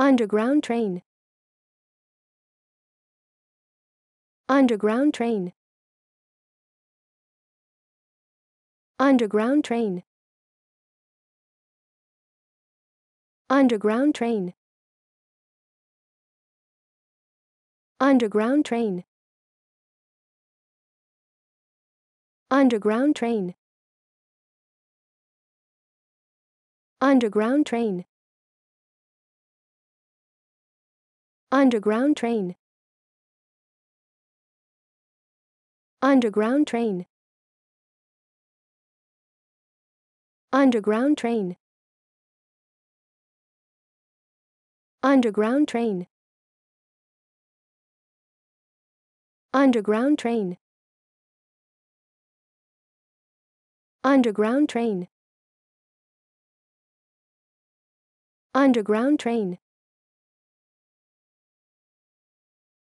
Underground train. Underground train. Underground train. Underground train. Underground train. Underground train. Underground train. Underground train. Underground train. Underground train. Underground train. Underground train. Underground train. Underground train.